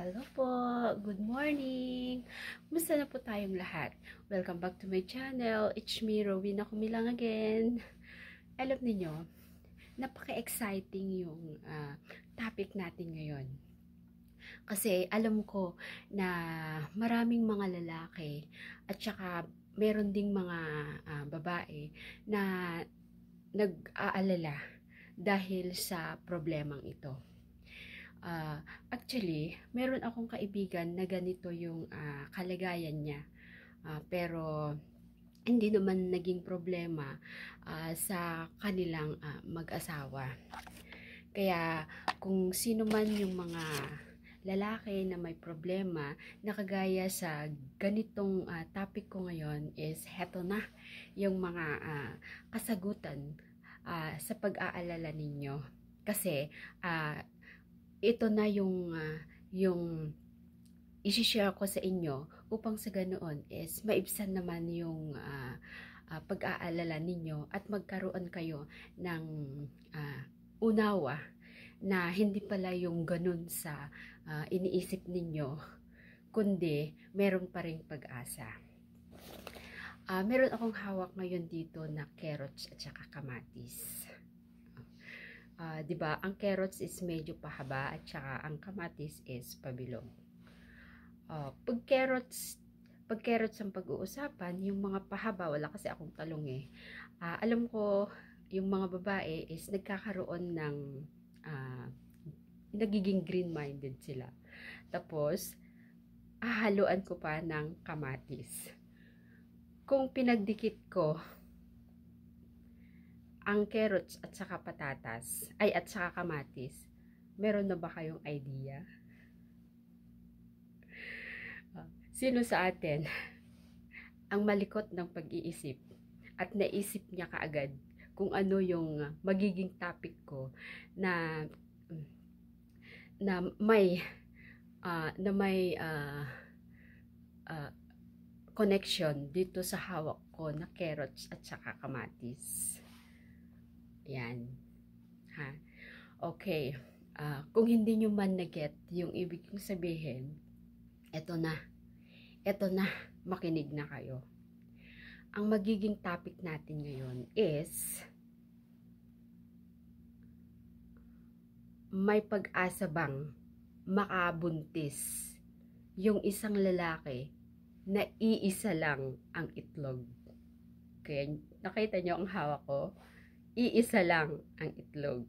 Hello po! Good morning! Kumusta na po tayong lahat? Welcome back to my channel. It's me, Rowena Kumilang again. Alam niyo napaka-exciting yung uh, topic natin ngayon. Kasi alam ko na maraming mga lalaki at saka meron ding mga uh, babae na nag-aalala dahil sa problemang ito uh, actually, meron akong kaibigan na ganito yung uh, kalagayan niya. Uh, pero hindi naman naging problema uh, sa kanilang uh, mag-asawa. Kaya kung sino man yung mga lalaki na may problema na kagaya sa ganitong uh, topic ko ngayon is heto na yung mga uh, kasagutan uh, sa pag-aalala ninyo. Kasi uh, ito na yung uh, yung i share ko sa inyo upang sa ganoon is maibsan naman yung uh, uh, pag-aalala ninyo at magkaroon kayo ng uh, unawa na hindi pala yung ganun sa uh, iniisip ninyo kundi meron pa ring pag-asa. Uh, meron akong hawak ngayon dito na carrots at saka kamatis uh, 'di ba? Ang carrots is medyo pahaba at saka ang kamatis is pabilog. Uh, pag carrots, pag carrots ang pag-uusapan, yung mga pahaba wala kasi akong talong eh. Uh, alam ko yung mga babae is nagkakaroon ng uh, nagiging green-minded sila. Tapos ahaluan ko pa ng kamatis. Kung pinagdikit ko ang carrots at saka patatas, ay at saka kamatis, meron na ba kayong idea? Sino sa atin ang malikot ng pag-iisip at naisip niya kaagad kung ano yung magiging topic ko na na may uh, na may uh, uh, connection dito sa hawak ko na carrots at saka kamatis. Yan. Ha? Okay. Uh, kung hindi nyo man na-get yung ibig kong sabihin, eto na. Eto na. Makinig na kayo. Ang magiging topic natin ngayon is may pag-asa bang makabuntis yung isang lalaki na iisa lang ang itlog. Kaya nakita nyo ang hawak ko? iisa lang ang itlog.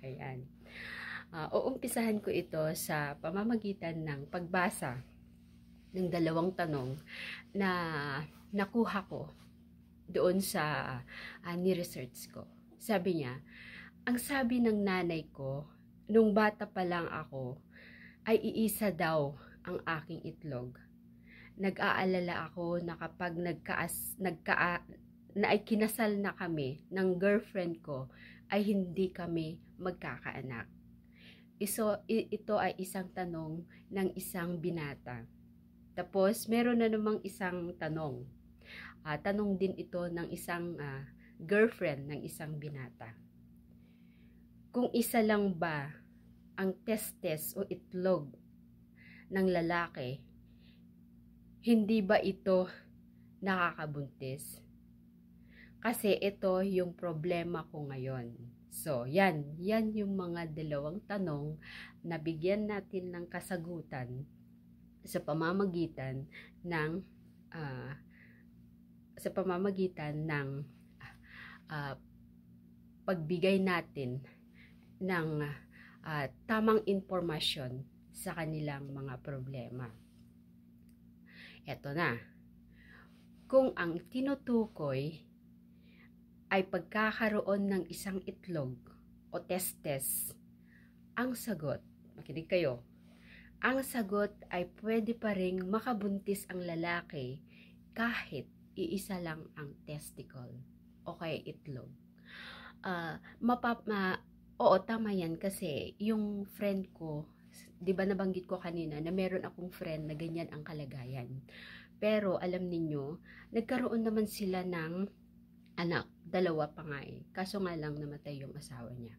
Ayan. Uh, uumpisahan ko ito sa pamamagitan ng pagbasa ng dalawang tanong na nakuha ko doon sa uh, ni-research ko. Sabi niya, ang sabi ng nanay ko, nung bata pa lang ako, ay iisa daw ang aking itlog. Nag-aalala ako na kapag nagkaas, nagka, na ay kinasal na kami ng girlfriend ko ay hindi kami magkakaanak. Iso, ito ay isang tanong ng isang binata. Tapos meron na namang isang tanong. Uh, tanong din ito ng isang uh, girlfriend ng isang binata. Kung isa lang ba ang testes o itlog ng lalaki, hindi ba ito nakakabuntis? Kasi ito yung problema ko ngayon. So, yan. Yan yung mga dalawang tanong na bigyan natin ng kasagutan sa pamamagitan ng uh, sa pamamagitan ng uh, pagbigay natin ng uh, tamang impormasyon sa kanilang mga problema. Ito na. Kung ang tinutukoy ay pagkakaroon ng isang itlog o testes? Ang sagot, makinig kayo, ang sagot ay pwede pa ring makabuntis ang lalaki kahit iisa lang ang testicle o kaya itlog. Uh, ah, mapap Oo, tama yan kasi yung friend ko, 'di ba nabanggit ko kanina na meron akong friend na ganyan ang kalagayan. Pero alam ninyo, nagkaroon naman sila ng anak Dalawa pa nga eh. Kaso nga lang namatay yung asawa niya.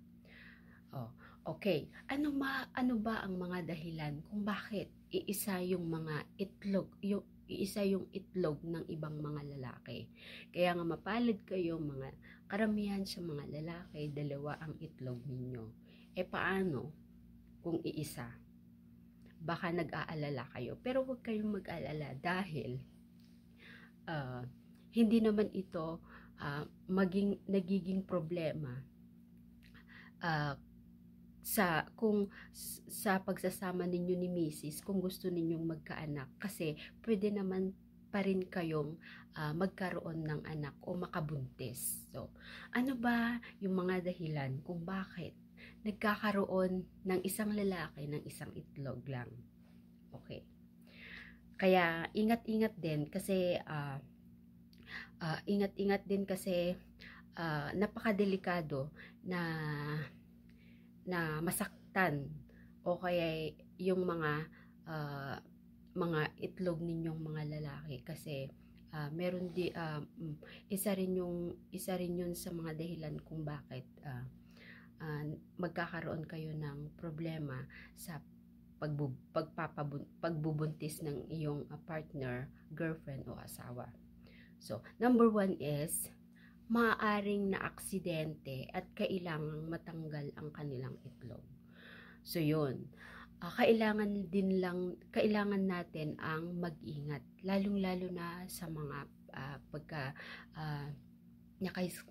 Oh, okay. Ano ma ano ba ang mga dahilan kung bakit iisa yung mga itlog, yung iisa yung itlog ng ibang mga lalaki. Kaya nga mapalad kayo mga karamihan sa mga lalaki, dalawa ang itlog ninyo. E paano kung iisa? Baka nag-aalala kayo. Pero huwag kayong mag-alala dahil uh, hindi naman ito uh, maging nagiging problema uh, sa kung sa pagsasama ninyo ni Mrs. kung gusto ninyong magkaanak kasi pwede naman pa rin kayong uh, magkaroon ng anak o makabuntis. So, ano ba yung mga dahilan kung bakit nagkakaroon ng isang lalaki ng isang itlog lang? Okay. Kaya ingat-ingat din kasi uh, uh, ingat-ingat din kasi uh, napakadelikado na na masaktan o kaya yung mga uh, mga itlog ninyong mga lalaki kasi uh, meron di uh, isa rin yung isa rin yun sa mga dahilan kung bakit uh, uh, magkakaroon kayo ng problema sa pagbub pagpapabun pagbubuntis ng iyong uh, partner, girlfriend o asawa. So, number one is, maaring na aksidente at kailangang matanggal ang kanilang itlog. So, yun. Uh, kailangan din lang, kailangan natin ang mag-ingat. Lalong-lalo na sa mga uh, pagka uh,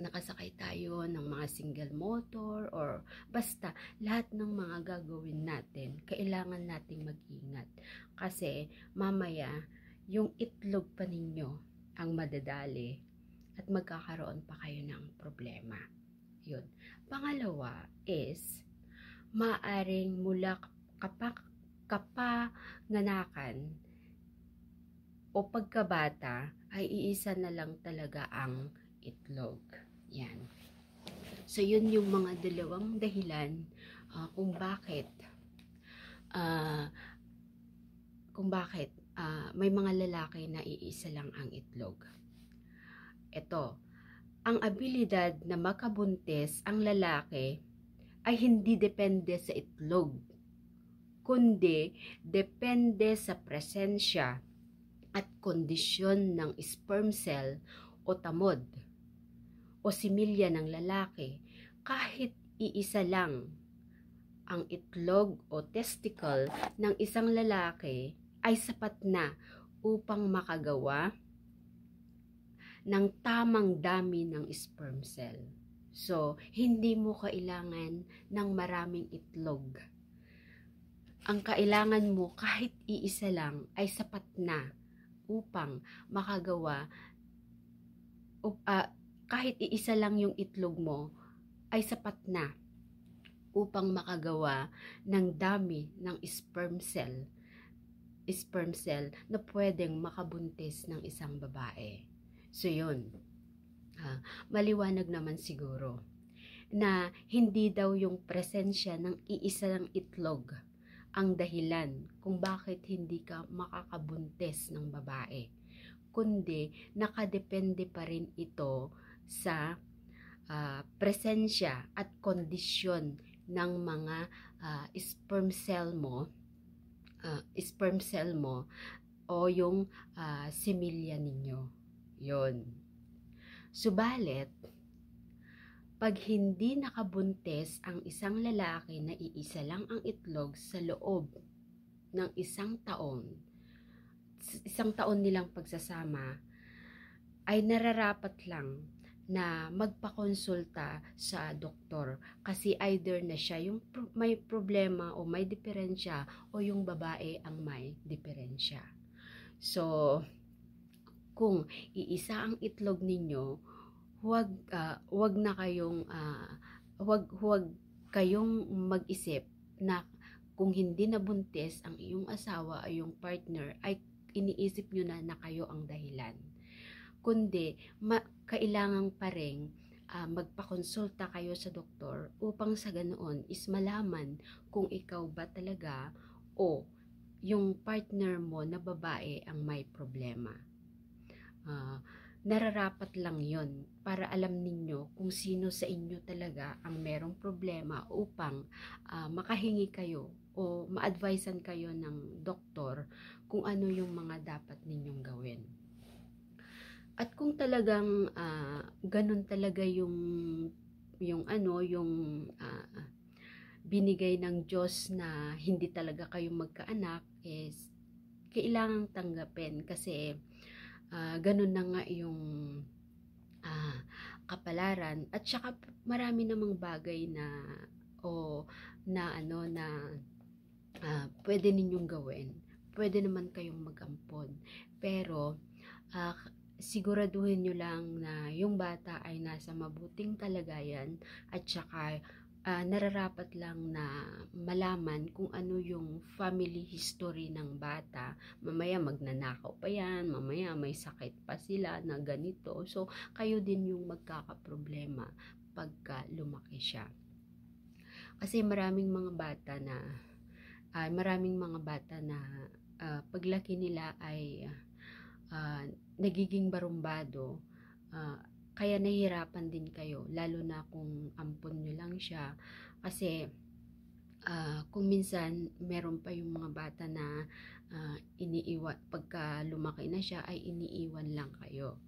nakasakay tayo ng mga single motor or basta lahat ng mga gagawin natin, kailangan nating mag-ingat. Kasi mamaya, yung itlog pa ninyo ang madadali at magkakaroon pa kayo ng problema. Yun. Pangalawa is, maaring mula kapak, kapanganakan o pagkabata ay iisa na lang talaga ang itlog. Yan. So, yun yung mga dalawang dahilan uh, kung bakit uh, kung bakit uh, may mga lalaki na iisa lang ang itlog. Ito, ang abilidad na makabuntis ang lalaki ay hindi depende sa itlog, kundi depende sa presensya at kondisyon ng sperm cell o tamod o similya ng lalaki kahit iisa lang ang itlog o testicle ng isang lalaki ay sapat na upang makagawa ng tamang dami ng sperm cell. So, hindi mo kailangan ng maraming itlog. Ang kailangan mo kahit iisa lang ay sapat na upang makagawa uh, kahit iisa lang yung itlog mo ay sapat na upang makagawa ng dami ng sperm cell sperm cell na pwedeng makabuntis ng isang babae. So yun, uh, maliwanag naman siguro na hindi daw yung presensya ng iisa ng itlog ang dahilan kung bakit hindi ka makakabuntis ng babae. Kundi nakadepende pa rin ito sa uh, presensya at kondisyon ng mga uh, sperm cell mo uh, sperm cell mo o yung uh, similya ninyo. Yun. Subalit, pag hindi nakabuntes ang isang lalaki na iisa lang ang itlog sa loob ng isang taon, isang taon nilang pagsasama, ay nararapat lang na magpakonsulta sa doktor kasi either na siya yung pro may problema o may diferensya o yung babae ang may diferensya. So, kung iisa ang itlog ninyo, huwag uh, huwag na kayong uh, huwag huwag kayong mag-isip na kung hindi na buntis ang iyong asawa ay yung partner ay iniisip nyo na na kayo ang dahilan kundi ma- kailangan pa rin uh, magpakonsulta kayo sa doktor upang sa ganoon is malaman kung ikaw ba talaga o yung partner mo na babae ang may problema. Uh, nararapat lang yon para alam ninyo kung sino sa inyo talaga ang merong problema upang uh, makahingi kayo o ma-advisean kayo ng doktor kung ano yung mga dapat ninyong gawin. At kung talagang uh, ganun talaga yung yung ano, yung uh, binigay ng Diyos na hindi talaga kayo magkaanak is kailangang tanggapin kasi uh, ganun na nga yung uh, kapalaran at saka marami namang bagay na o na ano na uh, pwede ninyong gawin pwede naman kayong magampon pero uh, siguraduhin nyo lang na yung bata ay nasa mabuting kalagayan at saka uh, nararapat lang na malaman kung ano yung family history ng bata. Mamaya magnanakaw pa yan, mamaya may sakit pa sila na ganito. So, kayo din yung magkakaproblema pagka lumaki siya. Kasi maraming mga bata na uh, maraming mga bata na uh, paglaki nila ay uh, uh, nagiging barumbado, uh, kaya nahihirapan din kayo, lalo na kung ampon nyo lang siya. Kasi, uh, kung minsan, meron pa yung mga bata na uh, iniiwan, pagka lumaki na siya, ay iniiwan lang kayo.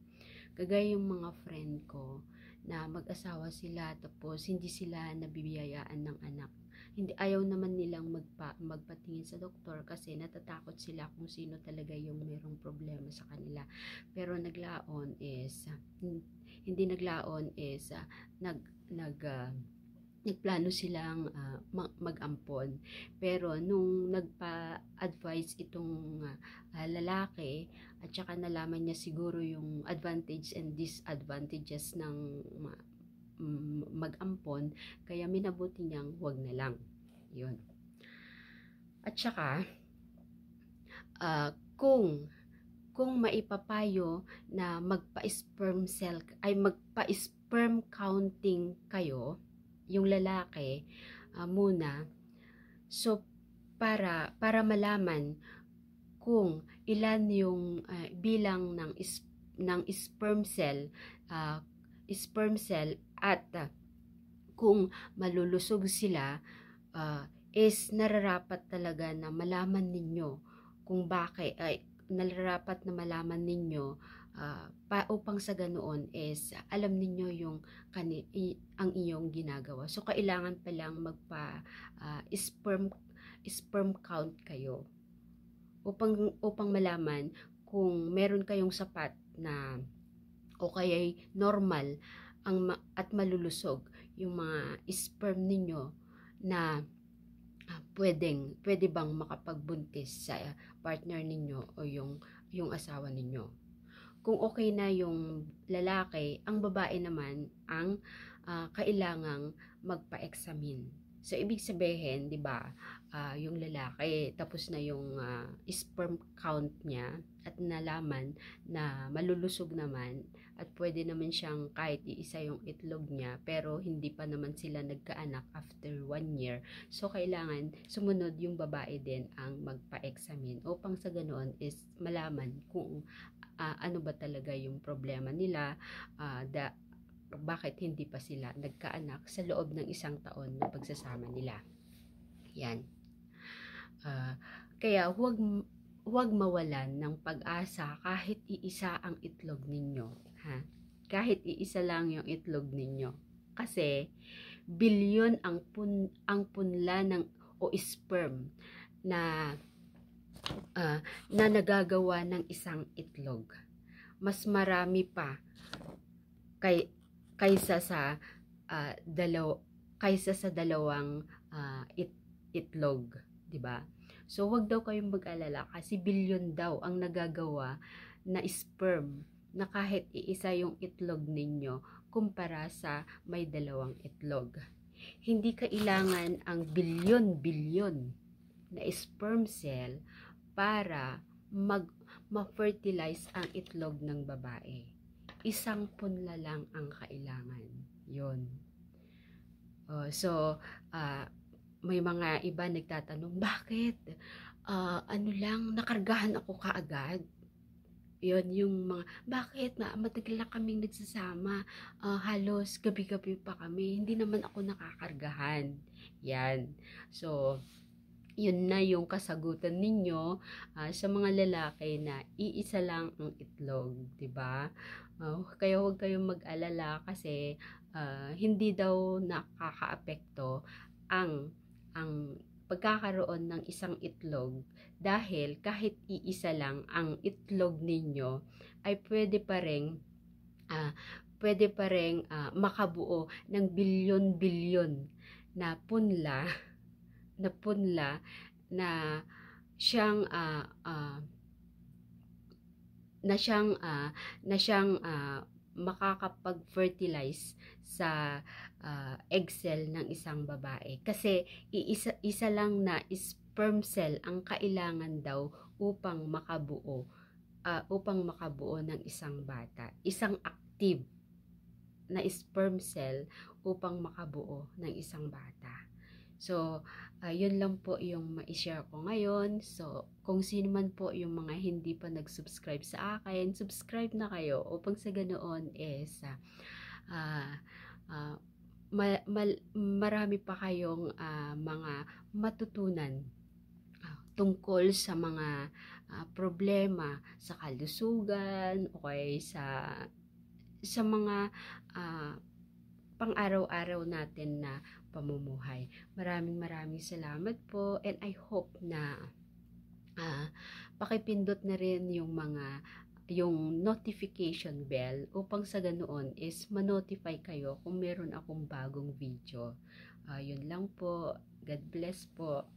Kagaya yung mga friend ko, na mag-asawa sila, tapos hindi sila nabibiyayaan ng anak hindi ayaw naman nilang magpa, magpatingin sa doktor kasi natatakot sila kung sino talaga yung merong problema sa kanila. Pero naglaon is hindi naglaon is uh, nag nag uh, nagplano silang uh, mag-ampon. Pero nung nagpa-advise itong uh, lalaki at saka nalaman niya siguro yung advantage and disadvantages ng mag-ampon, kaya minabuti niyang wag na lang. Yun. At saka, uh, kung kung maipapayo na magpa-sperm cell ay magpa-sperm counting kayo yung lalaki uh, muna so para para malaman kung ilan yung uh, bilang ng is, ng sperm cell uh, sperm cell at uh, kung malulusog sila, uh, is nararapat talaga na malaman ninyo kung bakit, ay, nararapat na malaman ninyo uh, pa, upang sa ganoon is alam ninyo yung kani, i, ang iyong ginagawa. So kailangan pa lang magpa uh, sperm sperm count kayo upang upang malaman kung meron kayong sapat na o kaya normal ang ma- at malulusog yung mga sperm ninyo na uh, pwedeng pwede bang makapagbuntis sa ah, partner ninyo o yung yung asawa ninyo kung okay na yung lalaki, ang babae naman ang uh, kailangang magpa-examine. So, ibig sabihin, di ba, uh, yung lalaki, tapos na yung uh, sperm count niya at nalaman na malulusog naman at pwede naman siyang kahit iisa yung itlog niya pero hindi pa naman sila nagkaanak after one year. So, kailangan sumunod yung babae din ang magpa-examine upang sa ganoon is malaman kung uh, ano ba talaga yung problema nila, uh, the bakit hindi pa sila nagkaanak sa loob ng isang taon ng pagsasama nila. Yan. Uh, kaya huwag huwag mawalan ng pag-asa kahit iisa ang itlog ninyo, ha? Kahit iisa lang yung itlog ninyo. Kasi bilyon ang pun ang punla ng o sperm na uh, na nagagawa ng isang itlog. Mas marami pa kay kaysa sa uh, dalaw kaysa sa dalawang uh, it itlog, 'di ba? So wag daw kayong mag-alala kasi bilyon daw ang nagagawa na sperm na kahit iisa yung itlog ninyo kumpara sa may dalawang itlog. Hindi kailangan ang bilyon-bilyon na sperm cell para mag ma-fertilize ang itlog ng babae isang punla lang ang kailangan. Yun. Uh, so, uh, may mga iba nagtatanong, bakit? Uh, ano lang, nakargahan ako kaagad. Yun, yung mga, bakit? Matagal na kaming nagsasama. Uh, halos gabi-gabi pa kami. Hindi naman ako nakakargahan. Yan. So, yun na yung kasagutan ninyo uh, sa mga lalaki na iisa lang ang itlog, 'di ba? Oh, kaya huwag kayong mag-alala kasi uh, hindi daw nakakaapekto ang ang pagkakaroon ng isang itlog dahil kahit iisa lang ang itlog ninyo ay pwede pa ring uh, pwede pa ring uh, makabuo ng bilyon-bilyon na punla na punla na siyang uh, uh, na siyang uh, na siyang uh, makakapag-fertilize sa uh, egg cell ng isang babae kasi iisa, isa lang na sperm cell ang kailangan daw upang makabuo uh, upang makabuo ng isang bata isang active na sperm cell upang makabuo ng isang bata So, uh, yun lang po yung ma-share ko ngayon. So, kung sino man po yung mga hindi pa nag-subscribe sa akin, subscribe na kayo upang sa ganoon is uh, uh, uh, ma ma marami pa kayong uh, mga matutunan tungkol sa mga uh, problema sa kalusugan o kay sa sa mga uh, pang-araw-araw natin na pamumuhay. Maraming maraming salamat po and I hope na uh, pakipindot na rin yung mga yung notification bell upang sa ganoon is ma-notify kayo kung meron akong bagong video. Uh, yun lang po. God bless po.